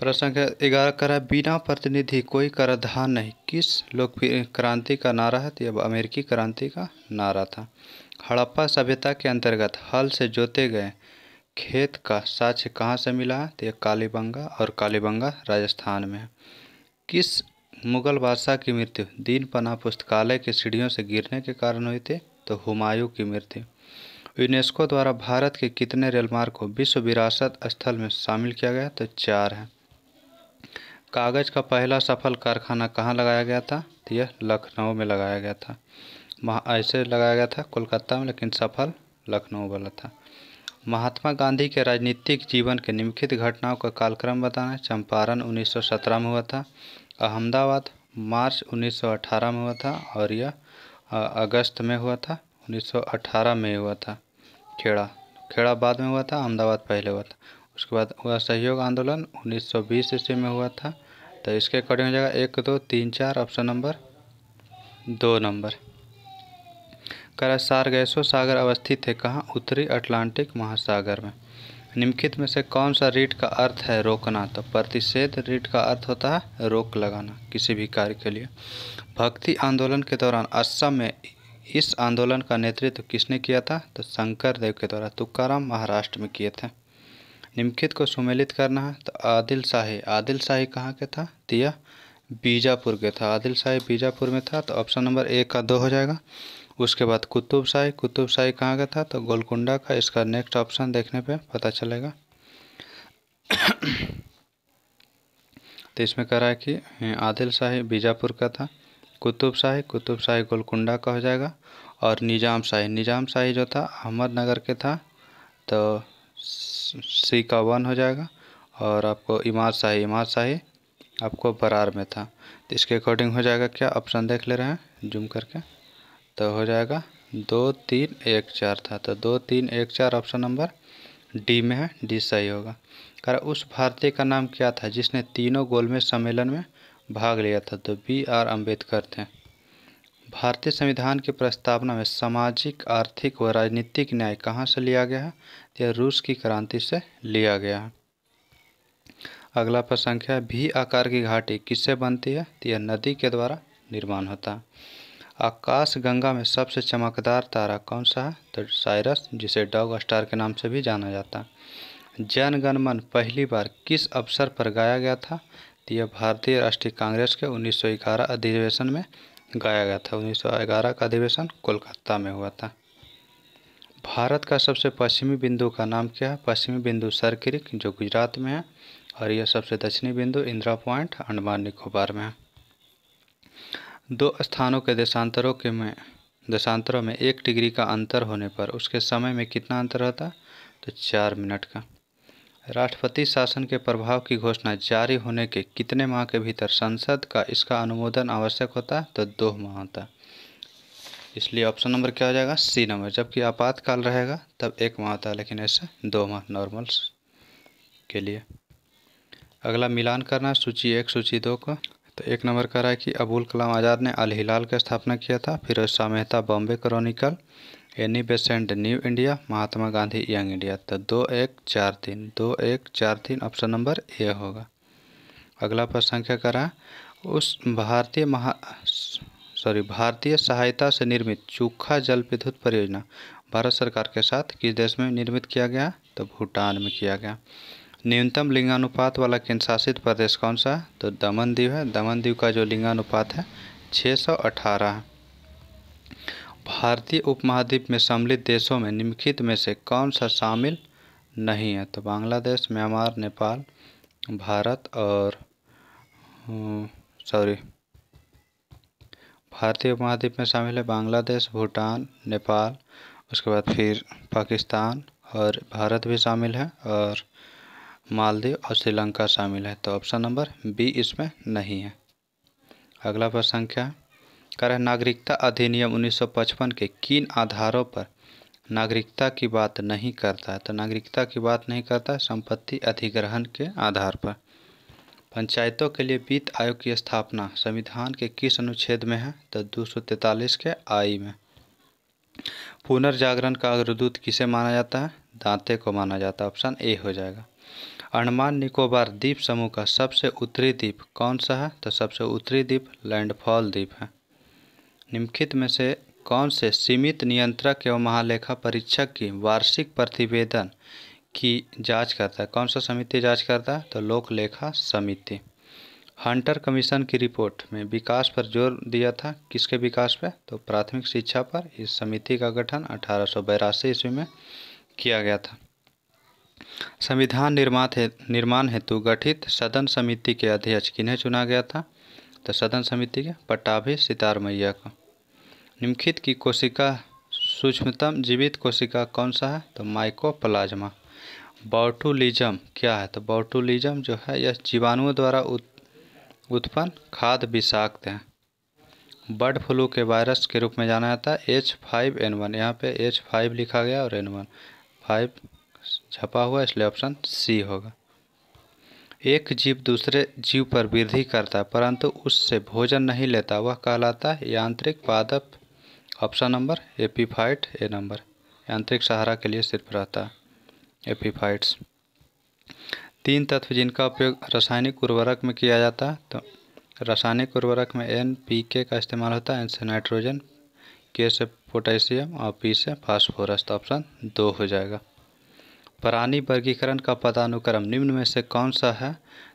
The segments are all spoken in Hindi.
प्रश्न ग्यारह करा बिना प्रतिनिधि कोई कराधान नहीं किस लोक क्रांति का नारा है तो अमेरिकी क्रांति का नारा था हड़प्पा सभ्यता के अंतर्गत हल से जोते गए खेत का साक्ष्य कहाँ से मिला है तो यह कालीबंगा और कालीबंगा राजस्थान में है किस मुगल बादशाह की मृत्यु दीन पना पुस्तकालय की सीढ़ियों से गिरने के कारण हुई थी तो हुमायूं की मृत्यु यूनेस्को द्वारा भारत के कितने रेलमार्ग को विश्व विरासत स्थल में शामिल किया गया तो चार हैं कागज़ का पहला सफल कारखाना कहाँ लगाया गया था तो यह लखनऊ में लगाया गया था वहाँ ऐसे लगाया गया था कोलकाता में लेकिन सफल लखनऊ वाला था महात्मा गांधी के राजनीतिक जीवन के निम्नलिखित घटनाओं का कालक्रम बताना चंपारण 1917 में हुआ था अहमदाबाद मार्च 1918 में हुआ था और यह अगस्त में हुआ था 1918 में हुआ था खेड़ा खेड़ा बाद में हुआ था अहमदाबाद पहले हुआ था उसके बाद हुआ सहयोग आंदोलन 1920 ईस्वी में हुआ था तो इसके अकॉर्डिंग हो जाएगा एक दो तीन चार ऑप्शन नंबर दो नंबर कर सारगैसो सागर अवस्थित है कहाँ उत्तरी अटलांटिक महासागर में निम्नलिखित में से कौन सा रीट का अर्थ है रोकना तो प्रतिषेध रीट का अर्थ होता है रोक लगाना किसी भी कार्य के लिए भक्ति आंदोलन के दौरान असम में इस आंदोलन का नेतृत्व किसने किया था तो शंकर देव के द्वारा तुकाराम महाराष्ट्र में किए थे निम्नलिखित को सुमेलित करना है तो आदिल शाही आदिल शाही कहाँ के था दिया बीजापुर के था आदिल शाही बीजापुर में था तो ऑप्शन नंबर एक का दो हो जाएगा उसके बाद कुतुब शाही कुतुब शाही कहाँ का था तो गोलकुंडा का इसका नेक्स्ट ऑप्शन देखने पे पता चलेगा तो इसमें कह रहा है कि हाँ, आदिल शाही बीजापुर का था कुतुब शाही कुतुब शाही गोलकुंडा का हो जाएगा और निज़ाम शाही निज़ाम शाही जो था अहमदनगर के था तो सी का वन हो जाएगा और आपको इमार शाही इमार शाही आपको बरार में था तो इसके अकॉर्डिंग हो जाएगा क्या ऑप्शन देख ले रहे हैं जूम करके तो हो जाएगा दो तीन एक चार था तो दो तीन एक चार ऑप्शन नंबर डी में है डी सही होगा कर उस भारतीय का नाम क्या था जिसने तीनों गोलमेज सम्मेलन में भाग लिया था तो बी आर अम्बेडकर थे भारतीय संविधान की प्रस्तावना में सामाजिक आर्थिक व राजनीतिक न्याय कहाँ से लिया गया है तो यह रूस की क्रांति से लिया गया है अगला प्रसंग है भी आकार की घाटी किससे बनती है तो यह नदी के द्वारा निर्माण होता है आकाश गंगा में सबसे चमकदार तारा कौन सा है तो साइरस जिसे डॉग स्टार के नाम से भी जाना जाता है जन पहली बार किस अवसर पर गाया गया था तो यह भारतीय राष्ट्रीय कांग्रेस के 1911 अधिवेशन में गाया गया था 1911 का अधिवेशन कोलकाता में हुआ था भारत का सबसे पश्चिमी बिंदु का नाम क्या है पश्चिमी बिंदु सरकिरिक जो गुजरात में है और यह सबसे दक्षिणी बिंदु इंदिरा पॉइंट अंडमान निकोबार में है दो स्थानों के देशांतरों के में देशांतरों में एक डिग्री का अंतर होने पर उसके समय में कितना अंतर रहता तो चार मिनट का राष्ट्रपति शासन के प्रभाव की घोषणा जारी होने के कितने माह के भीतर संसद का इसका अनुमोदन आवश्यक होता तो दो माह होता इसलिए ऑप्शन नंबर क्या हो जाएगा सी नंबर जबकि आपातकाल रहेगा तब एक माह होता लेकिन ऐसा दो माह नॉर्मल्स के लिए अगला मिलान करना सूची एक सूची दो का तो एक नंबर का रहा है कि अबुल कलाम आज़ाद ने अल हिलाल का स्थापना किया था फिर सामहता Bombay Chronicle Annie Besant New India Mahatma Gandhi Young India तो दो एक चार तीन दो एक चार तीन ऑप्शन नंबर ए होगा अगला प्रश्न क्या करा उस भारतीय महा सॉरी भारतीय सहायता से निर्मित चूखा जल विद्युत परियोजना भारत सरकार के साथ किस देश में निर्मित किया गया तो भूटान में किया गया न्यूनतम लिंगानुपात वाला केंद्र शासित प्रदेश कौन सा तो दमन दीव है दमन दीव का जो लिंगानुपात है छः सौ अठारह है भारतीय उपमहाद्वीप में सम्मिलित देशों में निम्नलिखित में से कौन सा शामिल नहीं है तो बांग्लादेश म्यांमार नेपाल भारत और सॉरी हम्म, भारतीय उपमहाद्वीप में शामिल है बांग्लादेश भूटान नेपाल उसके बाद फिर पाकिस्तान और भारत भी शामिल है और मालदीव और श्रीलंका शामिल है तो ऑप्शन नंबर बी इसमें नहीं है अगला प्रश्न क्या है कर नागरिकता अधिनियम 1955 के किन आधारों पर नागरिकता की बात नहीं करता है तो नागरिकता की बात नहीं करता है संपत्ति अधिग्रहण के आधार पर पंचायतों के लिए वित्त आयोग की स्थापना संविधान के किस अनुच्छेद में है तो दो के आई में पुनर्जागरण का अग्रदूत किसे माना जाता है दांते को माना जाता है ऑप्शन ए हो जाएगा अंडमान निकोबार द्वीप समूह का सबसे उत्तरी द्वीप कौन सा है तो सबसे उत्तरी द्वीप लैंडफॉल द्वीप है निम्नलिखित में से कौन से सीमित नियंत्रक एवं महालेखा परीक्षक की वार्षिक प्रतिवेदन की जांच करता है कौन सा समिति जांच करता है तो लोक लेखा समिति हंटर कमीशन की रिपोर्ट में विकास पर जोर दिया था किसके विकास पर तो प्राथमिक शिक्षा पर इस समिति का गठन अठारह सौ बयासी ईस्वी में किया गया था संविधान निर्माण हेतु गठित सदन समिति के अध्यक्ष किन्हें चुना गया था तो सदन समिति के पटाभी सितार मैया का निम्नलिखित की कोशिका सूक्ष्मतम जीवित कोशिका कौन सा है तो माइकोप्लाज्मा बॉटुलिज्म क्या है तो बॉटुलिज्म जो है यह जीवाणुओं द्वारा उत्पन्न खाद विषाक्त हैं बर्ड फ्लू के वायरस के रूप में जाना जाता है एच फाइव एन वन यहाँ पर एच फाइव लिखा गया और एन वन फाइव छपा हुआ इसलिए ऑप्शन सी होगा एक जीव दूसरे जीव पर वृद्धि करता परंतु उससे भोजन नहीं लेता वह कहलाता है यांत्रिक पादप option number epiphyte A number यांत्रिक सहारा के लिए सिर्फ रहता एपीफाइट्स तीन तत्व जिनका उपयोग रासायनिक उर्वरक में किया जाता है तो रासायनिक उर्वरक में एन पी के का इस्तेमाल होता है एन से नाइट्रोजन के से पोटेशियम और पी से फास्फोरस तो ऑप्शन दो हो जाएगा प्राणी वर्गीकरण का पदानुक्रम निम्न में से कौन सा है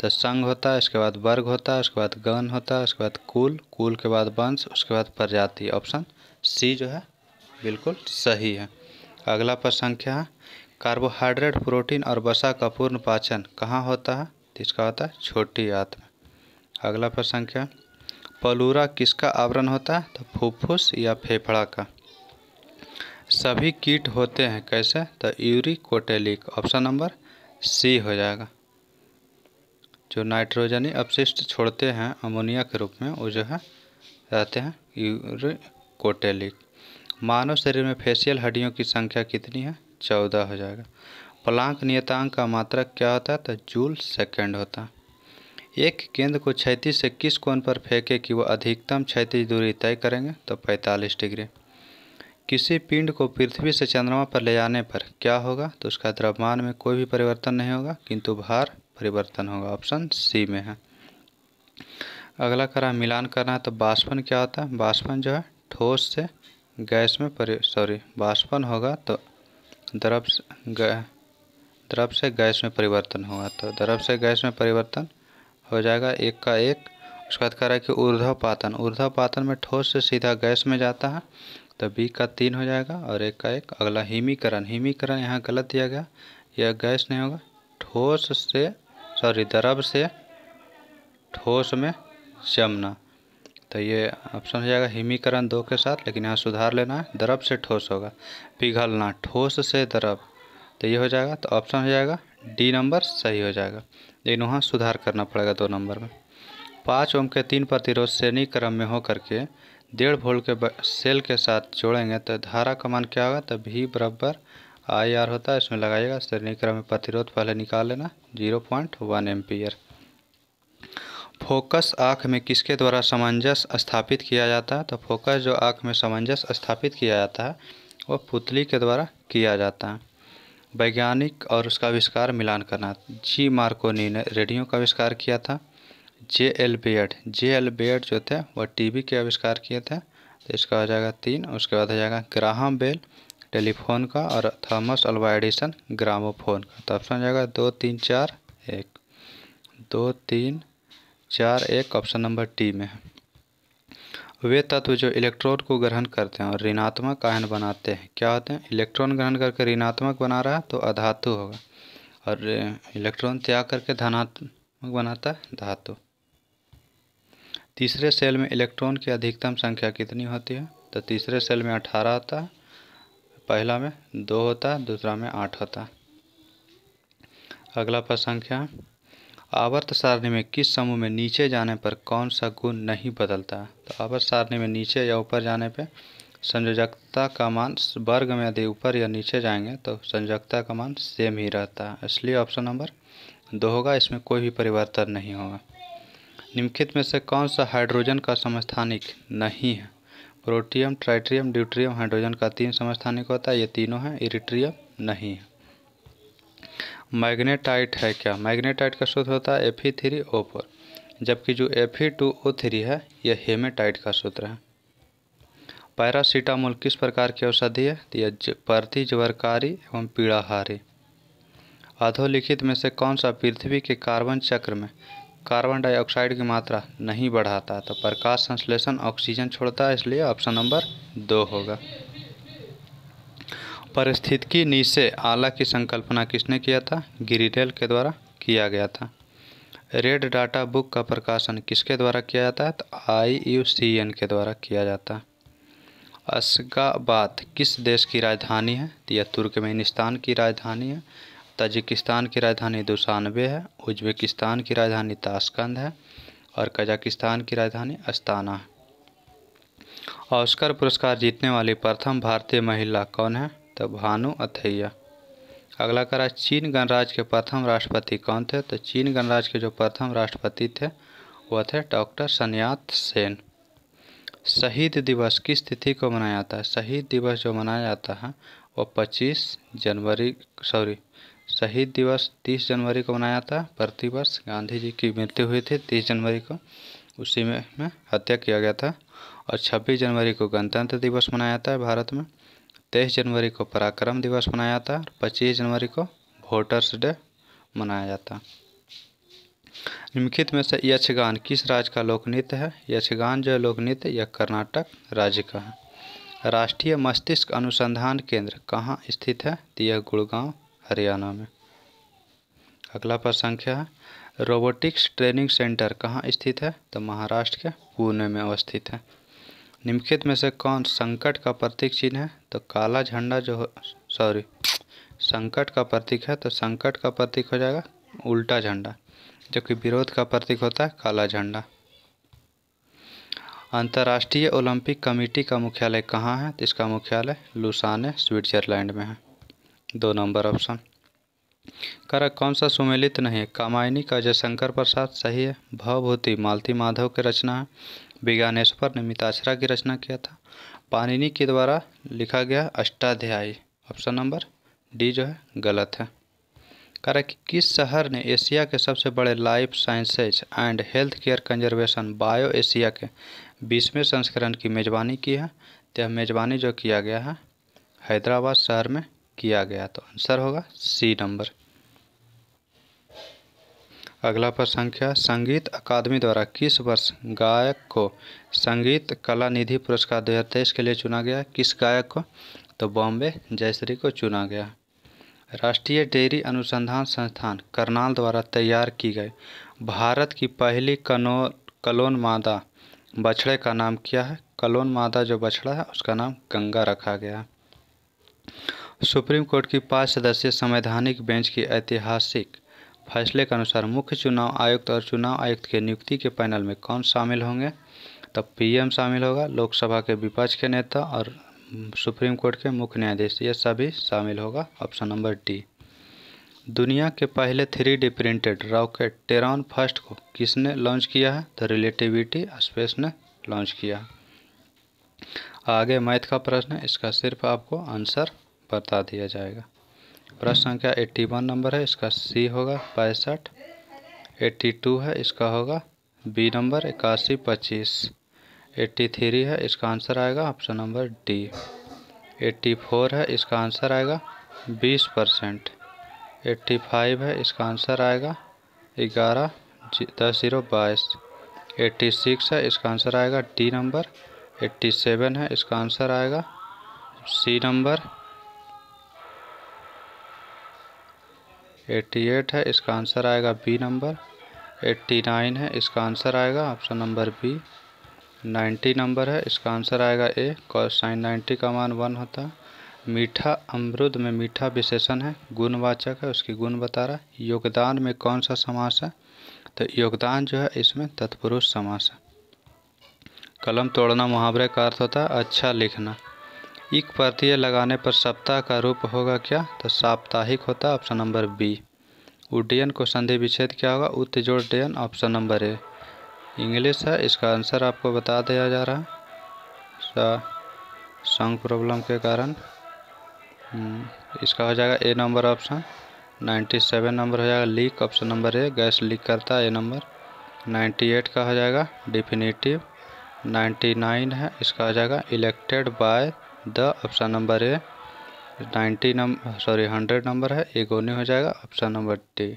तो संघ होता है उसके बाद वर्ग होता है उसके बाद गण होता है उसके बाद कुल कुल के बाद वंश उसके बाद प्रजाति ऑप्शन सी जो है बिल्कुल सही है अगला पर संख्या कार्बोहाइड्रेट प्रोटीन और वसा का पूर्ण पाचन कहाँ होता है तो इसका होता है छोटी आंत में अगला पर संख्या पलूरा किसका आवरण होता है तो फुफ्फुस या फेफड़ा का सभी कीट होते हैं कैसे तो यूरिकोटेलिक ऑप्शन नंबर सी हो जाएगा जो नाइट्रोजनी अपशिष्ट छोड़ते हैं अमोनिया के रूप में वो जो है रहते हैं यूरिकोटेलिक मानव शरीर में फेशियल हड्डियों की संख्या कितनी है चौदह हो जाएगा प्लांक नियतांक का मात्रक क्या होता है तो जूल सेकेंड होता है एक गेंद को क्षैतिज से किस कोण पर फेंके कि वह अधिकतम क्षैतिज दूरी तय करेंगे तो 45 डिग्री किसी पिंड को पृथ्वी से चंद्रमा पर ले जाने पर क्या होगा तो उसका द्रव्यमान में कोई भी परिवर्तन नहीं होगा किंतु भार परिवर्तन होगा ऑप्शन सी में है अगला करा मिलान करना है तो बाष्पन क्या होता है बाष्पन जो है ठोस से गैस में परि सॉरी बाष्पन होगा तो द्रव द्रव से गैस में परिवर्तन होगा तो द्रव से गैस में परिवर्तन हो जाएगा एक का एक उसके बाद कह रहा है कि ऊर्ध्वपातन ऊर्ध्वपातन में ठोस से सीधा गैस में जाता है तो बी का तीन हो जाएगा और एक का एक अगला हिमीकरण हिमीकरण यहाँ गलत दिया गया यह गैस नहीं होगा ठोस से सॉरी द्रव से ठोस में जमना तो ये ऑप्शन हो जाएगा हिमीकरण दो के साथ लेकिन यहाँ सुधार लेना है द्रव से ठोस होगा पिघलना ठोस से द्रव तो ये हो जाएगा तो ऑप्शन हो जाएगा डी नंबर सही हो जाएगा लेकिन वहाँ सुधार करना पड़ेगा दो नंबर में पाँच ओम के तीन प्रतिरोध श्रेणी क्रम में हो करके डेढ़ वोल्ट के सेल के साथ जोड़ेंगे तो धारा का मान क्या होगा तो भी बराबर आई आर होता है इसमें लगाइएगा क्रम में प्रतिरोध पहले निकाल लेना zero point one ampere focus आँख में किसके द्वारा सामंजस्य स्थापित किया जाता है तो फोकस जो आँख में सामंजस्य स्थापित किया जाता है वह पुतली के द्वारा किया जाता है वैज्ञानिक और उसका आविष्कार मिलान करना जी मार्कोनी ने रेडियो का आविष्कार किया था जे एल बेयड जे एल बेयड जो थे वह टीवी के आविष्कार किए थे तो इसका हो जाएगा तीन उसके बाद हो जाएगा ग्राहम बेल टेलीफोन का और थॉमस अल्वा एडिसन ग्रामोफोन का तो ऑप्शन हो जाएगा दो तीन चार एक दो तीन चार एक ऑप्शन नंबर टी में है वे तत्व जो इलेक्ट्रॉन को ग्रहण करते हैं और ऋणात्मक आयन बनाते हैं क्या होते हैं इलेक्ट्रॉन ग्रहण करके ऋणात्मक बना रहा है तो अधातु होगा और इलेक्ट्रॉन त्याग करके धनात्मक बनाता है धातु तीसरे सेल में इलेक्ट्रॉन की अधिकतम संख्या कितनी होती है तो तीसरे सेल में अठारह होता है पहला में दो होता है दूसरा में आठ होता है अगला पर संख्या आवर्त सारणी में किस समूह में नीचे जाने पर कौन सा गुण नहीं बदलता है तो आवर्त सारणी में नीचे या ऊपर जाने पर संयोजकता का मान वर्ग में यदि ऊपर या नीचे जाएंगे तो संयोजकता का मान सेम ही रहता है इसलिए ऑप्शन नंबर दो होगा इसमें कोई भी परिवर्तन नहीं होगा निम्नलिखित में से कौन सा हाइड्रोजन का समस्थानिक नहीं है प्रोटियम ट्राइट्रियम ड्यूट्रियम हाइड्रोजन का तीन समस्थानिक होता है ये तीनों हैं इरिट्रियम नहीं है मैग्नेटाइट है क्या मैग्नेटाइट का सूत्र होता है F E three O four जबकि जो F E two O three है यह हेमेटाइट का सूत्र है पैरासीटामोल किस प्रकार की औषधि है तो यह ज्वरकारी एवं पीड़ाहारी अधोलिखित में से कौन सा पृथ्वी के कार्बन चक्र में कार्बन डाइऑक्साइड की मात्रा नहीं बढ़ाता तो प्रकाश संश्लेषण ऑक्सीजन छोड़ता है इसलिए ऑप्शन नंबर दो होगा परिस्थितिकी नीचे आला की संकल्पना किसने किया था गिरिडेल के द्वारा किया गया था रेड डाटा बुक का प्रकाशन किसके द्वारा किया जाता है तो आई यू सी एन के द्वारा किया जाता है असगाबाद किस देश की राजधानी है तो यह तुर्कमेनिस्तान की राजधानी है ताजिकिस्तान की राजधानी दुशानबे है उज्बेकिस्तान की राजधानी ताशकंद है और कजाकिस्तान की राजधानी अस्ताना है ऑस्कर पुरस्कार जीतने वाली प्रथम भारतीय महिला कौन है तो भानु अथैया अगला कर चीन गणराज्य के प्रथम राष्ट्रपति कौन थे तो चीन गणराज्य के जो प्रथम राष्ट्रपति थे वह थे डॉक्टर सन्यात सेन शहीद दिवस किस तिथि को मनाया जाता है शहीद दिवस जो मनाया जाता है वह 25 जनवरी सॉरी शहीद दिवस तीस जनवरी को मनाया था प्रतिवर्ष गांधी जी की मृत्यु हुई थी तीस जनवरी को उसी में, में हत्या किया गया था और छब्बीस जनवरी को गणतंत्र दिवस मनाया था भारत में तेईस जनवरी को पराक्रम दिवस मनाया था पच्चीस जनवरी को वोटर्स डे मनाया जाता निम्नलिखित में से यक्षगान किस राज्य का लोकनृत्य है यक्षगान जो लोकनृत्य यह कर्नाटक राज्य का है राष्ट्रीय मस्तिष्क अनुसंधान केंद्र कहाँ स्थित है तो यह गुड़गांव हरियाणा में अगला प्रसंख्या है रोबोटिक्स ट्रेनिंग सेंटर कहाँ स्थित है तो महाराष्ट्र के पुणे में अवस्थित है निम्नलिखित में से कौन संकट का प्रतीक चिन्ह है तो काला झंडा जो सॉरी संकट का प्रतीक है तो संकट का प्रतीक हो जाएगा उल्टा झंडा जबकि विरोध का प्रतीक होता है काला झंडा अंतर्राष्ट्रीय ओलंपिक कमेटी का मुख्यालय कहाँ है तो इसका मुख्यालय लुसाने स्विट्जरलैंड में है दो नंबर ऑप्शन कारक कौन सा सुमेलित नहीं है कामायनी का जयशंकर प्रसाद सही है भवभूति मालती माधव की रचना है विज्ञानेश्वर ने मिताक्षरा की रचना किया था पानिनी के द्वारा लिखा गया अष्टाध्यायी ऑप्शन नंबर डी जो है गलत है कारक किस शहर ने एशिया के सबसे बड़े life sciences and health care conservation bio Asia के बीसवें संस्करण की मेज़बानी की है तो यह मेज़बानी जो किया गया है हैदराबाद शहर में किया गया तो आंसर होगा सी नंबर अगला प्रश्न संख्या संगीत अकादमी द्वारा किस वर्ष गायक को संगीत कला निधि पुरस्कार दो के लिए चुना गया किस गायक को तो बॉम्बे जयश्री को चुना गया राष्ट्रीय डेयरी अनुसंधान संस्थान करनाल द्वारा तैयार की गई भारत की पहली कनो कलोन मादा बछड़े का नाम क्या है कलोन मादा जो बछड़ा है उसका नाम गंगा रखा गया सुप्रीम कोर्ट की पाँच सदस्यीय संवैधानिक बेंच के ऐतिहासिक फैसले के अनुसार मुख्य चुनाव आयुक्त और चुनाव आयुक्त के नियुक्ति के पैनल में कौन शामिल होंगे तब पीएम शामिल होगा लोकसभा के विपक्ष के नेता और सुप्रीम कोर्ट के मुख्य न्यायाधीश ये सभी शामिल होगा ऑप्शन नंबर डी दुनिया के पहले three D printed rocket Terran first को किसने लॉन्च किया है तो रिलेटिविटी स्पेस ने लॉन्च किया आगे मैथ का प्रश्न है इसका सिर्फ आपको आंसर बता दिया जाएगा प्रश्न संख्या एट्टी वन नंबर है इसका सी होगा पैंसठ एट्टी टू है इसका होगा बी नंबर इक्यासी पच्चीस एट्टी थ्री है इसका आंसर आएगा option number D eighty four है इसका आंसर आएगा बीस परसेंट एट्टी फाइव है इसका आंसर आएगा ग्यारह दस जीरो बाईस एट्टी सिक्स है इसका आंसर आएगा डी नंबर एट्टी सेवन है इसका आंसर आएगा सी नंबर एट्टी एट है इसका आंसर आएगा बी नंबर एट्टी नाइन है इसका आंसर आएगा option number B ninety number है इसका आंसर आएगा ए कॉस साइन नाइन्टी का मान वन होता है मीठा अमरुद में मीठा विशेषण है गुणवाचक है उसकी गुण बता रहा है योगदान में कौन सा समास है तो योगदान जो है इसमें तत्पुरुष समास है कलम तोड़ना मुहावरे का अर्थ होता है अच्छा लिखना इक प्रत्यय लगाने पर सप्ताह का रूप होगा क्या तो साप्ताहिक होता है ऑप्शन नंबर बी उड्डयन को संधि विच्छेद क्या होगा उत्तजोड्डयन ऑप्शन नंबर ए इंग्लिश है इसका आंसर आपको बता दिया जा रहा है संघ प्रॉब्लम के कारण हम्म, इसका हो जाएगा A number option ninety seven number हो जाएगा leak option number A gas leak करता है ए नंबर नाइन्टी एट का हो जाएगा डिफिनेटिव नाइन्टी नाइन है इसका हो जाएगा elected by the option number A ninety number sorry hundred number है ये गोनी हो जाएगा ऑप्शन नंबर डी